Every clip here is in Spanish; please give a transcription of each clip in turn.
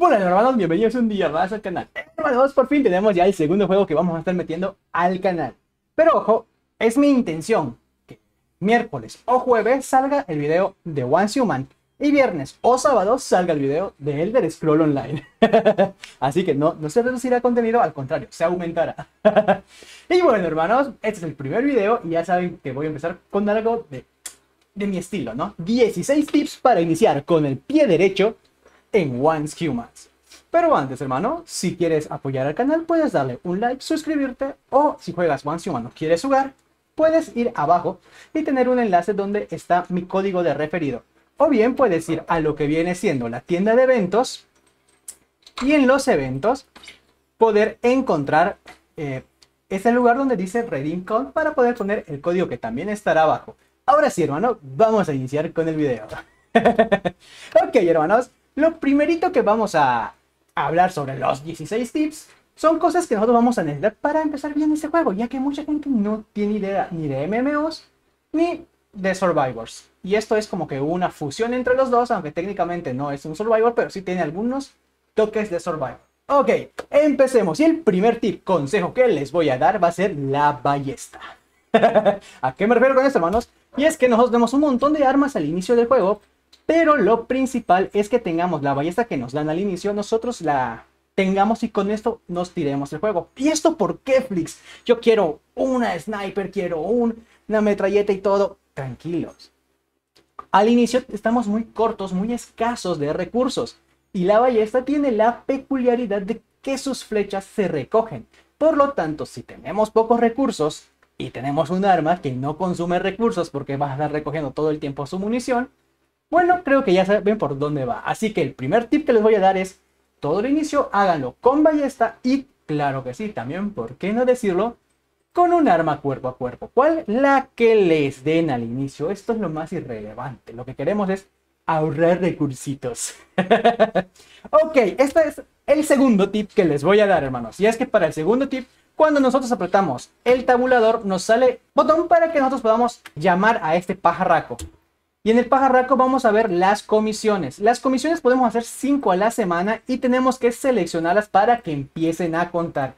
Hola hermanos, bienvenidos un día más al canal. Hermanos, por fin tenemos ya el segundo juego que vamos a estar metiendo al canal. Pero ojo, es mi intención que miércoles o jueves salga el video de Once Human y viernes o sábado salga el video de Elder Scroll Online. Así que no, no se reducirá contenido, al contrario, se aumentará. y bueno hermanos, este es el primer video y ya saben que voy a empezar con algo de, de mi estilo, ¿no? 16 tips para iniciar con el pie derecho en Once Humans. Pero antes, hermano, si quieres apoyar al canal, puedes darle un like, suscribirte o si juegas Once Humans o quieres jugar, puedes ir abajo y tener un enlace donde está mi código de referido. O bien puedes ir a lo que viene siendo la tienda de eventos y en los eventos poder encontrar eh, lugar donde dice Redeem Code para poder poner el código que también estará abajo. Ahora sí, hermano, vamos a iniciar con el video. ok, hermanos, lo primerito que vamos a hablar sobre los 16 tips son cosas que nosotros vamos a necesitar para empezar bien este juego, ya que mucha gente no tiene idea ni de MMOs ni de Survivors. Y esto es como que una fusión entre los dos, aunque técnicamente no es un Survivor, pero sí tiene algunos toques de Survivor. Ok, empecemos. Y el primer tip, consejo que les voy a dar va a ser la ballesta. ¿A qué me refiero con esto, hermanos? Y es que nosotros tenemos un montón de armas al inicio del juego, pero lo principal es que tengamos la ballesta que nos dan al inicio, nosotros la tengamos y con esto nos tiremos el juego. ¿Y esto por qué, Flix? Yo quiero una sniper, quiero una metralleta y todo. Tranquilos. Al inicio estamos muy cortos, muy escasos de recursos. Y la ballesta tiene la peculiaridad de que sus flechas se recogen. Por lo tanto, si tenemos pocos recursos y tenemos un arma que no consume recursos porque va a estar recogiendo todo el tiempo su munición, bueno, creo que ya saben por dónde va. Así que el primer tip que les voy a dar es, todo el inicio háganlo con ballesta y, claro que sí, también, ¿por qué no decirlo? Con un arma cuerpo a cuerpo. ¿Cuál? La que les den al inicio. Esto es lo más irrelevante. Lo que queremos es ahorrar recursitos. ok, este es el segundo tip que les voy a dar, hermanos. Y es que para el segundo tip, cuando nosotros apretamos el tabulador, nos sale botón para que nosotros podamos llamar a este pajarraco. Y en el pajarraco vamos a ver las comisiones. Las comisiones podemos hacer 5 a la semana y tenemos que seleccionarlas para que empiecen a contar.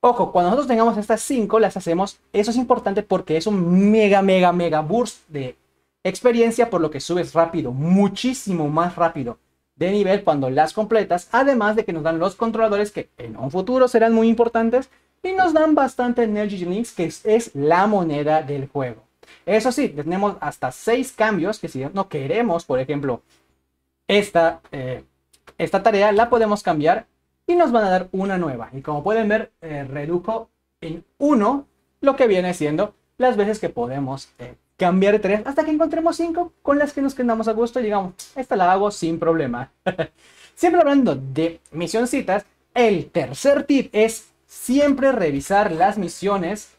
Ojo, cuando nosotros tengamos estas 5, las hacemos. Eso es importante porque es un mega, mega, mega burst de experiencia, por lo que subes rápido, muchísimo más rápido de nivel cuando las completas, además de que nos dan los controladores que en un futuro serán muy importantes y nos dan bastante Energy Links, que es, es la moneda del juego. Eso sí, tenemos hasta seis cambios que si no queremos, por ejemplo, esta, eh, esta tarea la podemos cambiar y nos van a dar una nueva. Y como pueden ver, eh, redujo en uno lo que viene siendo las veces que podemos eh, cambiar tres hasta que encontremos cinco con las que nos quedamos a gusto y digamos, esta la hago sin problema. siempre hablando de misioncitas, el tercer tip es siempre revisar las misiones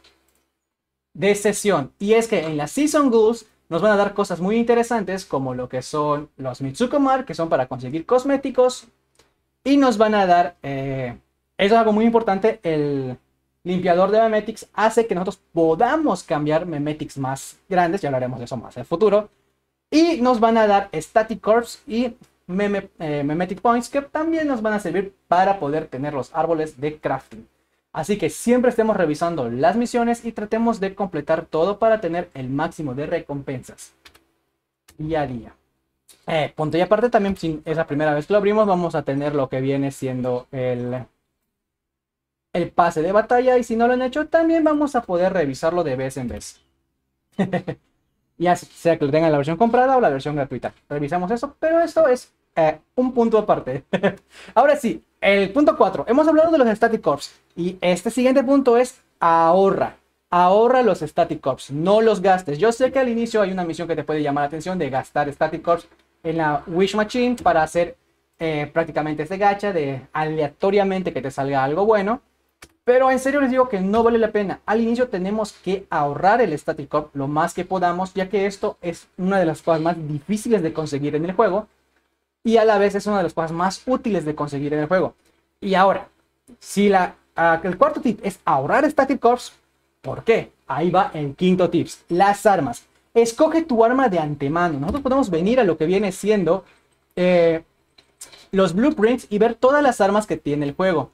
de sesión. Y es que en la Season Goals nos van a dar cosas muy interesantes como lo que son los Mitsukomar, que son para conseguir cosméticos. Y nos van a dar, eh, eso es algo muy importante, el limpiador de memetics hace que nosotros podamos cambiar memetics más grandes, ya hablaremos de eso más en el futuro. Y nos van a dar static corps y eh, memetic points que también nos van a servir para poder tener los árboles de crafting. Así que siempre estemos revisando las misiones y tratemos de completar todo para tener el máximo de recompensas día a día. Eh, punto y aparte también, si es la primera vez que lo abrimos, vamos a tener lo que viene siendo el, el pase de batalla y si no lo han hecho, también vamos a poder revisarlo de vez en vez. ya sea que lo tengan la versión comprada o la versión gratuita. Revisamos eso, pero esto es eh, un punto aparte. Ahora sí, el punto 4. Hemos hablado de los static orbs Y este siguiente punto es ahorra. Ahorra los static orbs, No los gastes. Yo sé que al inicio hay una misión que te puede llamar la atención de gastar static orbs en la Wish Machine para hacer eh, prácticamente ese gacha de aleatoriamente que te salga algo bueno. Pero en serio les digo que no vale la pena. Al inicio tenemos que ahorrar el static orb lo más que podamos, ya que esto es una de las cosas más difíciles de conseguir en el juego y a la vez es una de las cosas más útiles de conseguir en el juego. Y ahora, si la, el cuarto tip es ahorrar Static Corps, ¿por qué? Ahí va el quinto tip, las armas. Escoge tu arma de antemano. Nosotros podemos venir a lo que viene siendo eh, los blueprints y ver todas las armas que tiene el juego.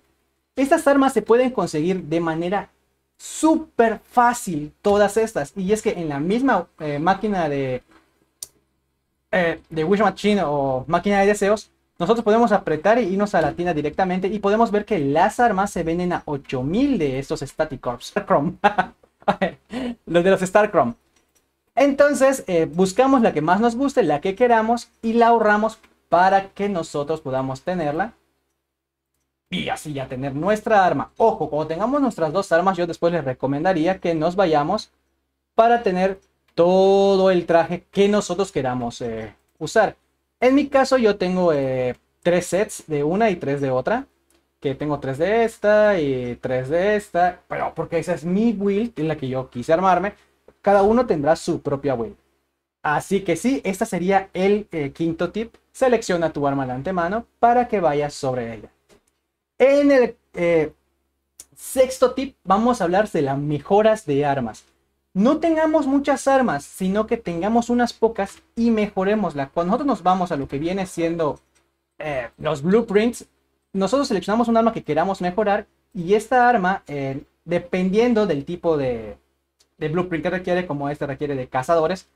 Estas armas se pueden conseguir de manera súper fácil, todas estas. Y es que en la misma eh, máquina de eh, de Wish Machine o máquina de deseos, nosotros podemos apretar e irnos a la tienda directamente y podemos ver que las armas se venden a 8000 de estos Static Corps. los de los Starcrom. Entonces, eh, buscamos la que más nos guste, la que queramos y la ahorramos para que nosotros podamos tenerla. Y así ya tener nuestra arma. Ojo, cuando tengamos nuestras dos armas, yo después les recomendaría que nos vayamos para tener todo el traje que nosotros queramos eh, usar. En mi caso yo tengo eh, tres sets de una y tres de otra. Que tengo tres de esta y tres de esta. Pero porque esa es mi will en la que yo quise armarme. Cada uno tendrá su propia will. Así que sí, este sería el eh, quinto tip. Selecciona tu arma de antemano para que vayas sobre ella. En el sexto tip vamos a hablar de las mejoras de armas no tengamos muchas armas, sino que tengamos unas pocas y mejoremosla. Cuando nosotros nos vamos a lo que viene siendo eh, los blueprints, nosotros seleccionamos un arma que queramos mejorar y esta arma, eh, dependiendo del tipo de, de, blueprint que requiere, como este requiere de cazadores,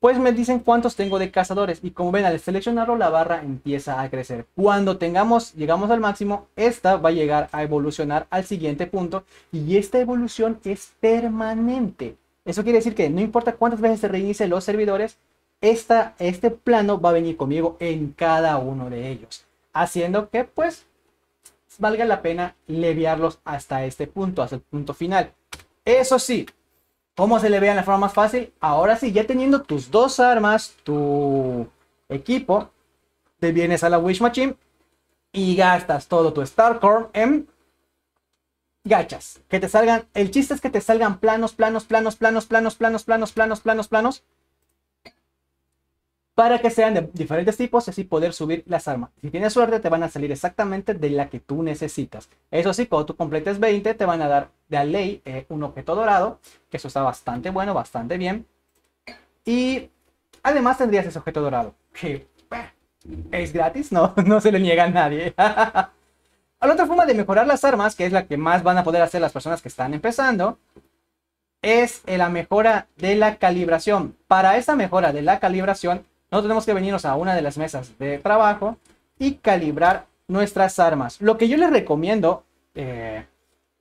pues me dicen cuántos tengo de cazadores y como ven al seleccionarlo la barra empieza a crecer. Cuando tengamos, llegamos al máximo, esta va a llegar a evolucionar al siguiente punto y esta evolución es permanente eso quiere decir que no importa cuántas veces se reinicien los servidores, este plano va a venir conmigo en cada uno de ellos, haciendo que pues valga la pena leviarlos hasta este punto, hasta el punto final. Eso sí, ¿cómo se le vea en la forma más fácil? Ahora sí, ya teniendo tus dos armas, tu equipo, te vienes a la Wish Machine y gastas todo tu Starcore en gachas. Que te salgan. El chiste es que te salgan planos, planos, planos, planos, planos, planos, planos, planos, planos, planos. Para que sean de diferentes tipos y así poder subir las armas. Si tienes suerte, te van a salir exactamente de la que tú necesitas. Eso sí, cuando tú completes 20, te van a dar de la ley un objeto dorado. Que eso está bastante bueno, bastante bien. Y además tendrías ese objeto dorado. Que es gratis, no, no se le niega a nadie la otra forma de mejorar las armas, que es la que más van a poder hacer las personas que están empezando, es la mejora de la calibración. Para esa mejora de la calibración, no tenemos que venirnos a una de las mesas de trabajo y calibrar nuestras armas. Lo que yo les recomiendo, eh,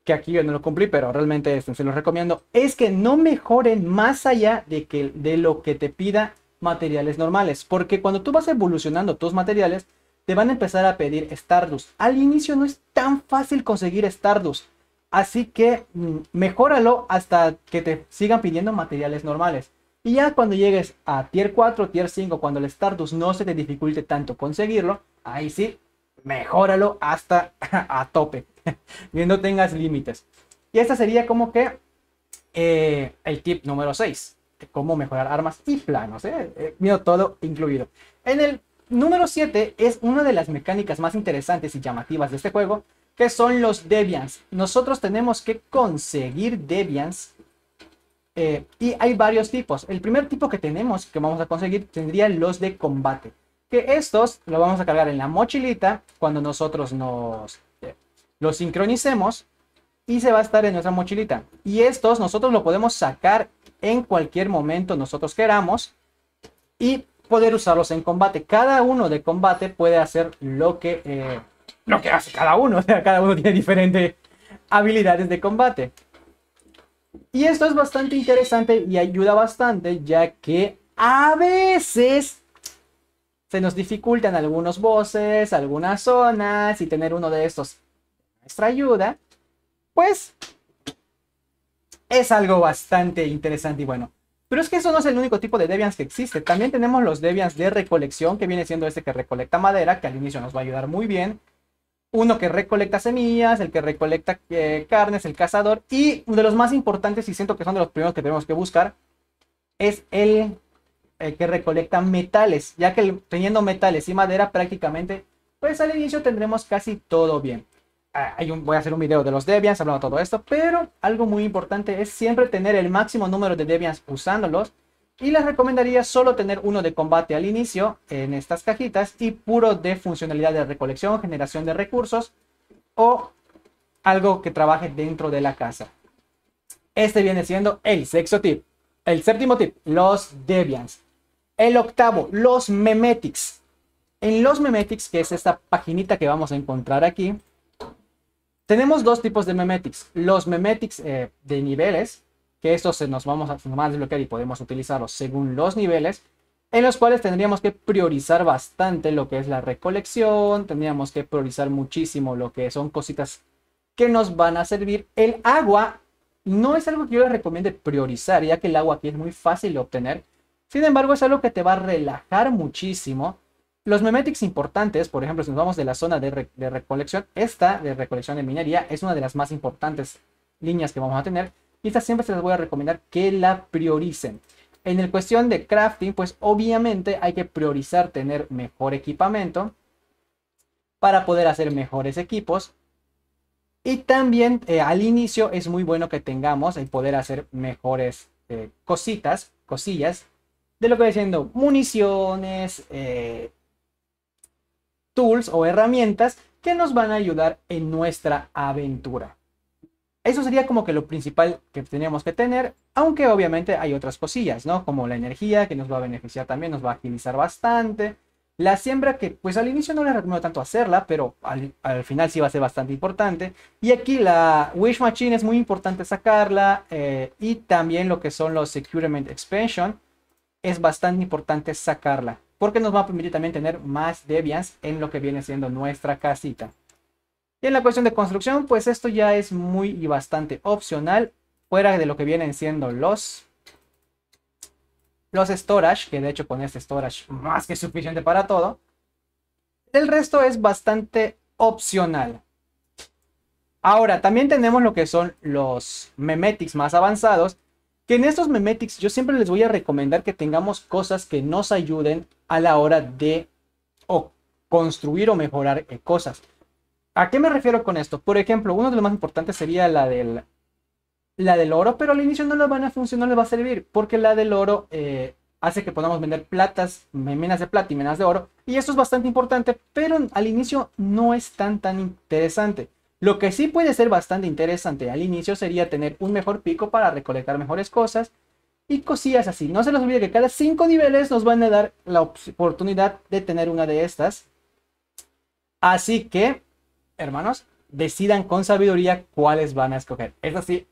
que aquí yo no lo cumplí, pero realmente esto se los recomiendo, es que no mejoren más allá de, que, de lo que te pida materiales normales. Porque cuando tú vas evolucionando tus materiales, te van a empezar a pedir Stardust. Al inicio no es tan fácil conseguir Stardust. Así que mm, mejóralo hasta que te sigan pidiendo materiales normales. Y ya cuando llegues a tier 4, tier 5, cuando el Stardust no se te dificulte tanto conseguirlo, ahí sí, mejóralo hasta a tope. que no tengas límites. Y esta sería como que eh, el tip número 6. Cómo mejorar armas y planos. Eh, eh todo incluido. En el número 7 es una de las mecánicas más interesantes y llamativas de este juego, que son los Deviants. Nosotros tenemos que conseguir Deviants eh, y hay varios tipos. El primer tipo que tenemos, que vamos a conseguir, tendría los de combate. Que estos lo vamos a cargar en la mochilita cuando nosotros nos eh, los sincronicemos y se va a estar en nuestra mochilita. Y estos nosotros lo podemos sacar en cualquier momento nosotros queramos. Y poder usarlos en combate. Cada uno de combate puede hacer lo que, eh, lo que hace cada uno. O sea, cada uno tiene diferentes habilidades de combate. Y esto es bastante interesante y ayuda bastante, ya que a veces se nos dificultan algunos bosses, algunas zonas, y tener uno de estos nuestra ayuda, pues es algo bastante interesante y bueno. Pero es que eso no es el único tipo de Debians que existe. También tenemos los Debians de recolección, que viene siendo este que recolecta madera, que al inicio nos va a ayudar muy bien. Uno que recolecta semillas, el que recolecta eh, carnes, el cazador. Y uno de los más importantes, y siento que son de los primeros que tenemos que buscar, es el, que recolecta metales. Ya que teniendo metales y madera prácticamente, pues al inicio tendremos casi todo bien. Ah, voy a hacer un video de los Debians hablando de todo esto, pero algo muy importante es siempre tener el máximo número de Debians usándolos. Y les recomendaría solo tener uno de combate al inicio en estas cajitas y puro de funcionalidad de recolección, generación de recursos o algo que trabaje dentro de la casa. Este viene siendo el sexto tip. El séptimo tip, los Debians. El octavo, los Memetics. En los Memetics, que es esta paginita que vamos a encontrar aquí, tenemos dos tipos de memetics. Los memetics eh, de niveles, que estos se nos, vamos a, desbloquear y podemos utilizarlos según los niveles, en los cuales tendríamos que priorizar bastante lo que es la recolección, tendríamos que priorizar muchísimo lo que son cositas que nos van a servir. El agua no es algo que yo les recomiende priorizar, ya que el agua aquí es muy fácil de obtener. Sin embargo, es algo que te va a relajar muchísimo los memetics importantes, por ejemplo, si nos vamos de la zona de, recolección, esta de recolección de minería es una de las más importantes líneas que vamos a tener. Y esta siempre se les voy a recomendar que la prioricen. En el cuestión de crafting, pues obviamente hay que priorizar tener mejor equipamiento para poder hacer mejores equipos. Y también eh, al inicio es muy bueno que tengamos el poder hacer mejores eh, cositas, cosillas, de lo que voy diciendo municiones, eh, o herramientas que nos van a ayudar en nuestra aventura. Eso sería como que lo principal que tenemos que tener, aunque obviamente hay otras cosillas, ¿no? Como la energía que nos va a beneficiar también, nos va a agilizar bastante. La siembra que pues al inicio no les recomiendo tanto hacerla, pero al, final sí va a ser bastante importante. Y aquí la Wish Machine es muy importante sacarla eh, y también lo que son los Securement Expansion es bastante importante sacarla porque nos va a permitir también tener más Debians en lo que viene siendo nuestra casita. Y en la cuestión de construcción, pues esto ya es muy y bastante opcional, fuera de lo que vienen siendo los, los storage, que de hecho con este storage más que suficiente para todo. El resto es bastante opcional. Ahora, también tenemos lo que son los memetics más avanzados, que en estos memetics yo siempre les voy a recomendar que tengamos cosas que nos ayuden a la hora de construir o mejorar eh, cosas. ¿A qué me refiero con esto? Por ejemplo, uno de los más importantes sería la del, la del oro, pero al inicio no les van a funcionar, no les va a servir, porque la del oro eh, hace que podamos vender platas, menas de plata y menas de oro, y esto es bastante importante, pero al inicio no es tan tan interesante. Lo que sí puede ser bastante interesante al inicio sería tener un mejor pico para recolectar mejores cosas y cosillas así. No se les olvide que cada cinco niveles nos van a dar la oportunidad de tener una de estas. Así que, hermanos, decidan con sabiduría cuáles van a escoger. Eso sí,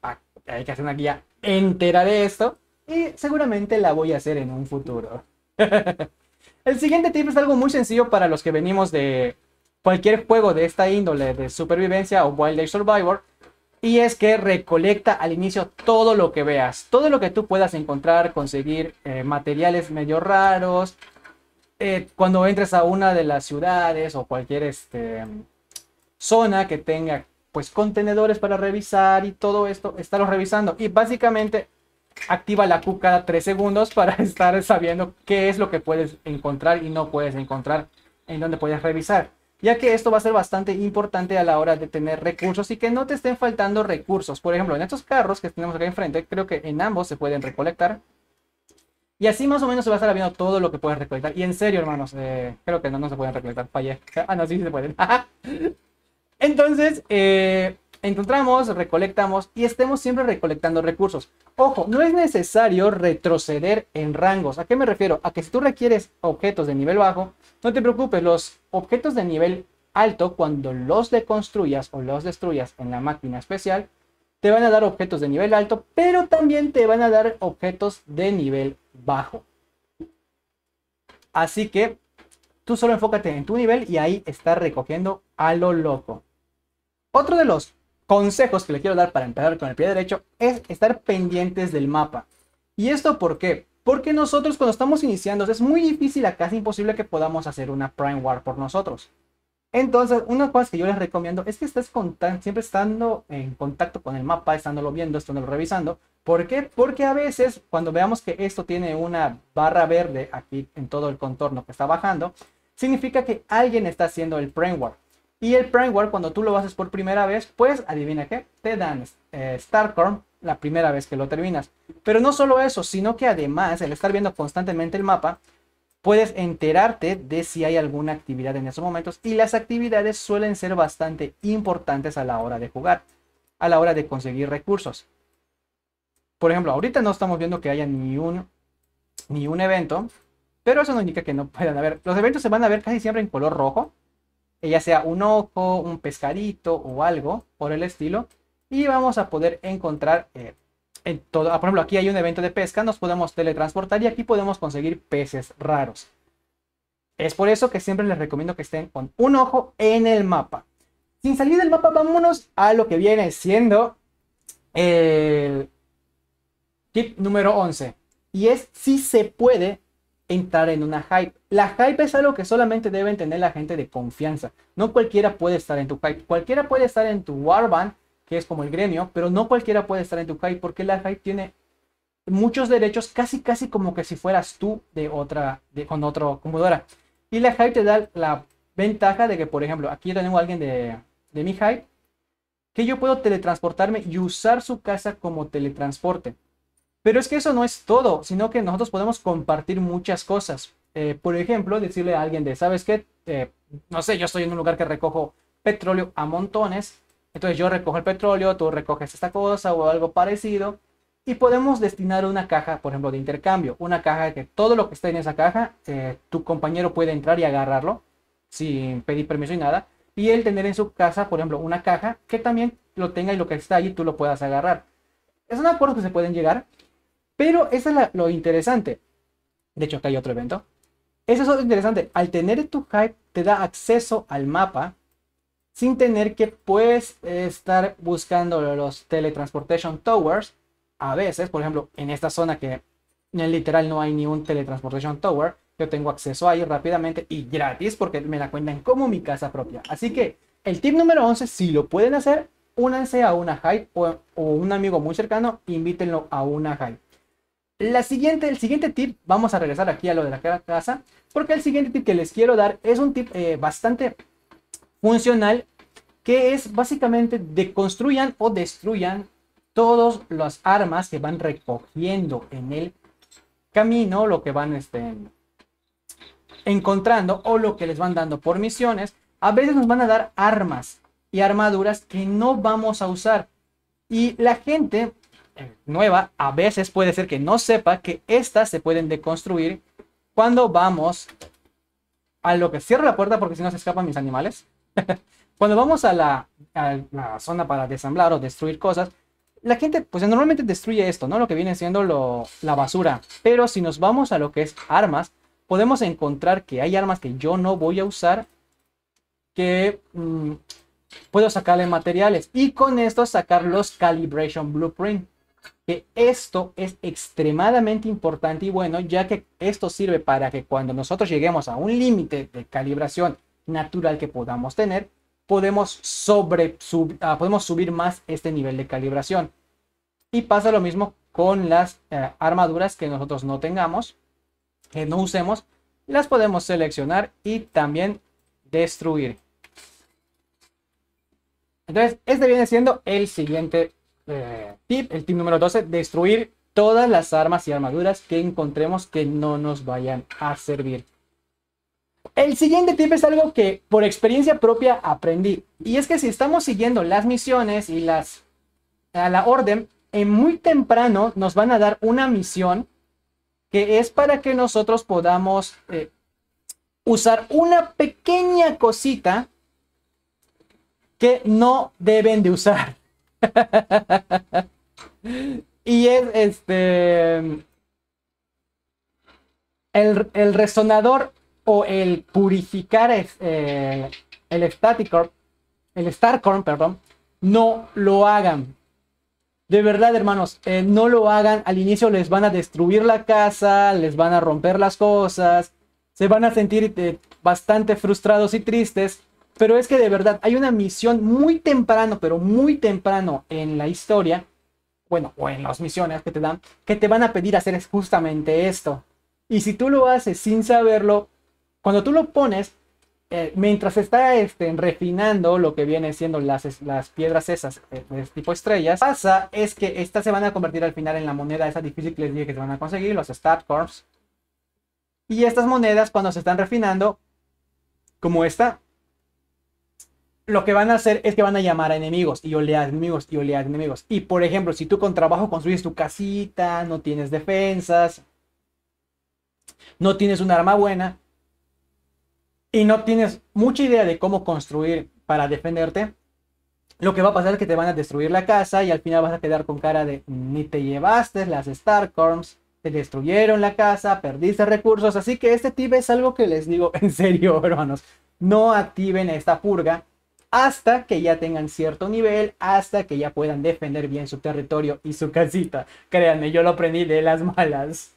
hay que hacer una guía entera de esto y seguramente la voy a hacer en un futuro. El siguiente tip es algo muy sencillo para los que venimos de cualquier juego de esta índole de supervivencia o Wild Day Survivor. Y es que recolecta al inicio todo lo que veas, todo lo que tú puedas encontrar, conseguir eh, materiales medio raros. Eh, cuando entres a una de las ciudades o cualquier este, zona que tenga pues contenedores para revisar y todo esto, estarlo revisando. Y básicamente activa la Q cada 3 segundos para estar sabiendo qué es lo que puedes encontrar y no puedes encontrar en donde puedes revisar ya que esto va a ser bastante importante a la hora de tener recursos y que no te estén faltando recursos. Por ejemplo, en estos carros que tenemos acá enfrente, creo que en ambos se pueden recolectar. Y así más o menos se va a estar viendo todo lo que puedes recolectar. Y en serio, hermanos, eh, creo que no, no se pueden recolectar. Fallé. Ah, no, sí, sí se pueden. Entonces, eh, encontramos, recolectamos y estemos siempre recolectando recursos. Ojo, no es necesario retroceder en rangos. ¿A qué me refiero? A que si tú requieres objetos de nivel bajo, no te preocupes, los objetos de nivel alto, cuando los deconstruyas o los destruyas en la máquina especial, te van a dar objetos de nivel alto, pero también te van a dar objetos de nivel bajo. Así que tú solo enfócate en tu nivel y ahí estás recogiendo a lo loco. Otro de los consejos que le quiero dar para empezar con el pie derecho es estar pendientes del mapa. ¿Y esto por qué? Porque nosotros cuando estamos iniciando es muy difícil a casi imposible que podamos hacer una Prime War por nosotros. Entonces, una cosa que yo les recomiendo es que estés siempre estando en contacto con el mapa, estándolo viendo, estándolo revisando. ¿Por qué? Porque a veces cuando veamos que esto tiene una barra verde aquí en todo el contorno que está bajando, significa que alguien está haciendo el prime war y el Prime War, cuando tú lo haces por primera vez, pues adivina qué, te dan eh, Starcorn la primera vez que lo terminas. Pero no solo eso, sino que además, el estar viendo constantemente el mapa, puedes enterarte de si hay alguna actividad en esos momentos. Y las actividades suelen ser bastante importantes a la hora de jugar, a la hora de conseguir recursos. Por ejemplo, ahorita no estamos viendo que haya ni un, ni un evento, pero eso no indica que no puedan haber. Los eventos se van a ver casi siempre en color rojo ya sea un ojo, un pescadito o algo por el estilo. Y vamos a poder encontrar eh, en todo. Ah, por ejemplo, aquí hay un evento de pesca, nos podemos teletransportar y aquí podemos conseguir peces raros. Es por eso que siempre les recomiendo que estén con un ojo en el mapa. Sin salir del mapa, vámonos a lo que viene siendo el tip número 11. Y es si se puede entrar en una hype. La hype es algo que solamente deben tener la gente de confianza. No cualquiera puede estar en tu hype. Cualquiera puede estar en tu warband, que es como el gremio, pero no cualquiera puede estar en tu hype porque la hype tiene muchos derechos, casi casi como que si fueras tú de otra, de, con otra comodora Y la hype te da la ventaja de que, por ejemplo, aquí tengo a alguien de mi hype, que yo puedo teletransportarme y usar su casa como teletransporte. Pero es que eso no es todo, sino que nosotros podemos compartir muchas cosas. Eh, por ejemplo, decirle a alguien de, ¿sabes qué? Eh, no sé, yo estoy en un lugar que recojo petróleo a montones, entonces yo recojo el petróleo, tú recoges esta cosa o algo parecido, y podemos destinar una caja, por ejemplo, de intercambio, una caja que todo lo que esté en esa caja, eh, tu compañero puede entrar y agarrarlo sin pedir permiso y nada, y él tener en su casa, por ejemplo, una caja que también lo tenga y lo que está allí tú lo puedas agarrar. Es un acuerdo que se pueden llegar, pero eso es lo interesante. De hecho, acá hay otro evento. Eso es lo interesante. Al tener tu hype, te da acceso al mapa sin tener que pues estar buscando los teletransportation towers. A veces, por ejemplo, en esta zona que en literal no hay ni un teletransportation tower, yo tengo acceso ahí rápidamente y gratis porque me la cuentan como mi casa propia. Así que el tip número 11, si lo pueden hacer, únanse a una hype o, un amigo muy cercano, invítenlo a una hype. La siguiente, el siguiente tip, vamos a regresar aquí a lo de la casa, porque el siguiente tip que les quiero dar es un tip eh, bastante funcional, que es básicamente deconstruyan o destruyan todas las armas que van recogiendo en el camino, lo que van este, encontrando o lo que les van dando por misiones. A veces nos van a dar armas y armaduras que no vamos a usar. Y la gente nueva, a veces puede ser que no sepa que estas se pueden deconstruir cuando vamos a lo que cierra la puerta porque si no se escapan mis animales. cuando vamos a la, a zona para desamblar o destruir cosas, la gente pues normalmente destruye esto, ¿no? Lo que viene siendo la basura. Pero si nos vamos a lo que es armas, podemos encontrar que hay armas que yo no voy a usar, que mm, puedo sacarle materiales y con esto sacar los calibration blueprint que esto es extremadamente importante y bueno, ya que esto sirve para que cuando nosotros lleguemos a un límite de calibración natural que podamos tener, podemos, sobre, ah, podemos subir más este nivel de calibración. Y pasa lo mismo con las eh, armaduras que nosotros no tengamos, que no usemos, las podemos seleccionar y también destruir. Entonces, este viene siendo el siguiente eh, tip, el tip número 12, destruir todas las armas y armaduras que encontremos que no nos vayan a servir. El siguiente tip es algo que por experiencia propia aprendí. Y es que si estamos siguiendo las misiones y las a la orden, en muy temprano nos van a dar una misión que es para que nosotros podamos eh, usar una pequeña cosita que no deben de usar. y es este. El, resonador o el purificar eh, el Staticor el Starcorn, perdón, no lo hagan. De verdad, hermanos, eh, no lo hagan. Al inicio les van a destruir la casa, les van a romper las cosas, se van a sentir eh, bastante frustrados y tristes. Pero es que de verdad hay una misión muy temprano, pero muy temprano en la historia, bueno, o en las misiones que te dan, que te van a pedir hacer justamente esto. Y si tú lo haces sin saberlo, cuando tú lo pones, eh, mientras está este, refinando lo que vienen siendo las, las piedras esas eh, de este tipo estrellas, pasa es que estas se van a convertir al final en la moneda esa difícil que les dije que te van a conseguir, los Star Corps. Y estas monedas cuando se están refinando, como esta, lo que van a hacer es que van a llamar a enemigos y olear enemigos y olear enemigos. Y por ejemplo, si tú con trabajo construyes tu casita, no tienes defensas, no tienes un arma buena y no tienes mucha idea de cómo construir para defenderte, lo que va a pasar es que te van a destruir la casa y al final vas a quedar con cara de ni te llevaste las Starcoms te destruyeron la casa, perdiste recursos. Así que este tip es algo que les digo en serio, hermanos. No activen esta purga hasta que ya tengan cierto nivel, hasta que ya puedan defender bien su territorio y su casita. Créanme, yo lo aprendí de las malas.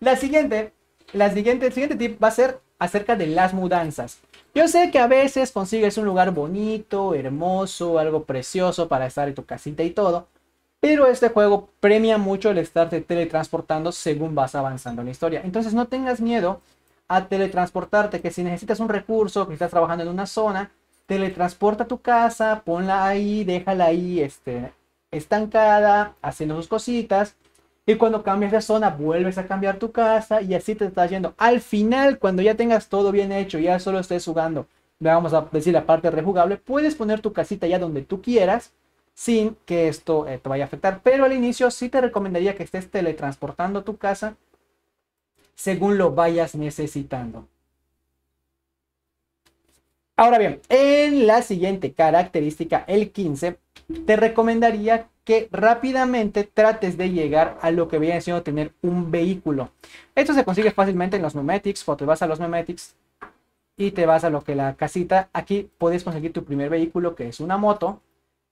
La siguiente, la siguiente, el siguiente tip va a ser acerca de las mudanzas. Yo sé que a veces consigues un lugar bonito, hermoso, algo precioso para estar en tu casita y todo, pero este juego premia mucho el estarte teletransportando según vas avanzando en la historia. Entonces no tengas miedo a teletransportarte, que si necesitas un recurso, que estás trabajando en una zona, teletransporta tu casa, ponla ahí, déjala ahí este, estancada, haciendo sus cositas. Y cuando cambias de zona, vuelves a cambiar tu casa y así te estás yendo. Al final, cuando ya tengas todo bien hecho, ya solo estés jugando, vamos a decir la parte rejugable, puedes poner tu casita ya donde tú quieras sin que esto eh, te vaya a afectar. Pero al inicio sí te recomendaría que estés teletransportando tu casa según lo vayas necesitando. Ahora bien, en la siguiente característica, el 15, te recomendaría que rápidamente trates de llegar a lo que viene siendo tener un vehículo. Esto se consigue fácilmente en los memetics, cuando te vas a los memetics y te vas a lo que la casita, aquí puedes conseguir tu primer vehículo que es una moto.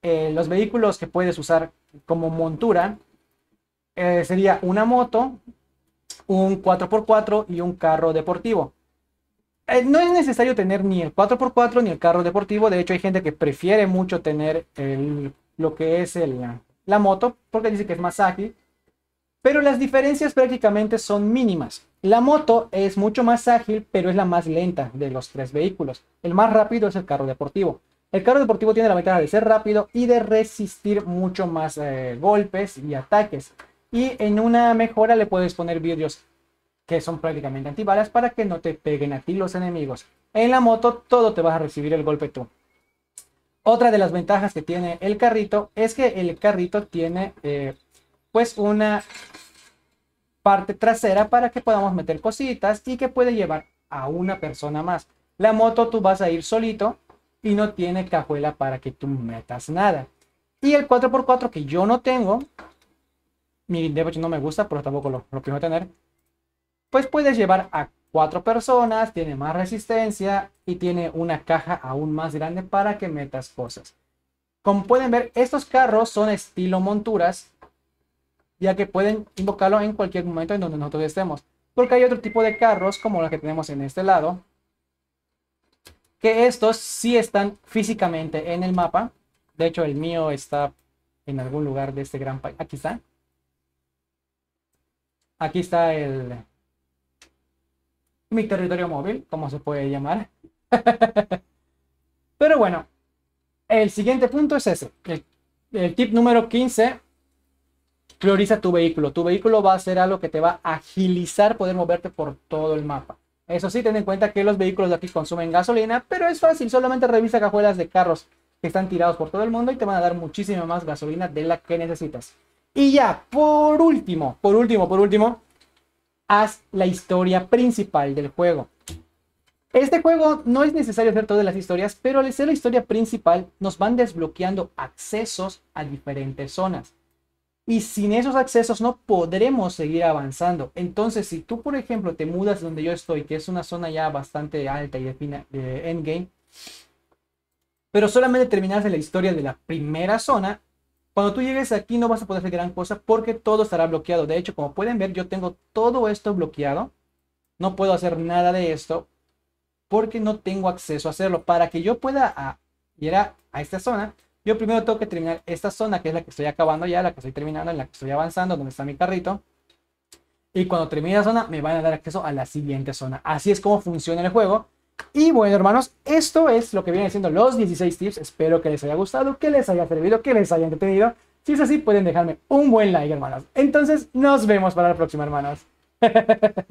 Eh, los vehículos que puedes usar como montura serían eh, sería una moto, un 4x4 y un carro deportivo. Eh, no es necesario tener ni el 4x4 ni el carro deportivo. De hecho, hay gente que prefiere mucho tener lo que es la moto porque dice que es más ágil. Pero las diferencias prácticamente son mínimas. La moto es mucho más ágil, pero es la más lenta de los tres vehículos. El más rápido es el carro deportivo. El carro deportivo tiene la ventaja de ser rápido y de resistir mucho más eh, golpes y ataques. Y en una mejora le puedes poner vidrios que son prácticamente antibalas para que no te peguen a ti los enemigos. En la moto todo te vas a recibir el golpe tú. Otra de las ventajas que tiene el carrito es que el carrito tiene eh, pues una parte trasera para que podamos meter cositas y que puede llevar a una persona más. La moto tú vas a ir solito y no tiene cajuela para que tú metas nada. Y el 4x4 que yo no tengo, mi de no me gusta, pero tampoco lo quiero tener pues puedes llevar a cuatro personas, tiene más resistencia y tiene una caja aún más grande para que metas cosas. Como pueden ver, estos carros son estilo monturas, ya que pueden invocarlo en cualquier momento en donde nosotros estemos. Porque hay otro tipo de carros, como los que tenemos en este lado, que estos sí están físicamente en el mapa. De hecho, el mío está en algún lugar de este gran país. Aquí está. Aquí está el, mi territorio móvil, como se puede llamar. Pero bueno, el siguiente punto es ese. El, tip número 15, prioriza tu vehículo. Tu vehículo va a ser algo que te va a agilizar poder moverte por todo el mapa. Eso sí, ten en cuenta que los vehículos de aquí consumen gasolina, pero es fácil, solamente revisa cajuelas de carros que están tirados por todo el mundo y te van a dar muchísima más gasolina de la que necesitas. Y ya, por último, por último, por último, haz la historia principal del juego. Este juego no es necesario hacer todas las historias, pero al hacer la historia principal nos van desbloqueando accesos a diferentes zonas. Y sin esos accesos no podremos seguir avanzando. Entonces, si tú, por ejemplo, te mudas donde yo estoy, que es una zona ya bastante alta y de, fina de endgame, pero solamente terminaste la historia de la primera zona, cuando tú llegues aquí no vas a poder hacer gran cosa porque todo estará bloqueado. De hecho, como pueden ver, yo tengo todo esto bloqueado. No puedo hacer nada de esto porque no tengo acceso a hacerlo. Para que yo pueda llegar ah, a, esta zona, yo primero tengo que terminar esta zona, que es la que estoy acabando ya, la que estoy terminando, en la que estoy avanzando, donde está mi carrito. Y cuando termine la zona, me van a dar acceso a la siguiente zona. Así es como funciona el juego. Y bueno, hermanos, esto es lo que vienen siendo los 16 tips. Espero que les haya gustado, que les haya servido, que les haya entretenido. Si es así, pueden dejarme un buen like, hermanos. Entonces, nos vemos para la próxima, hermanos.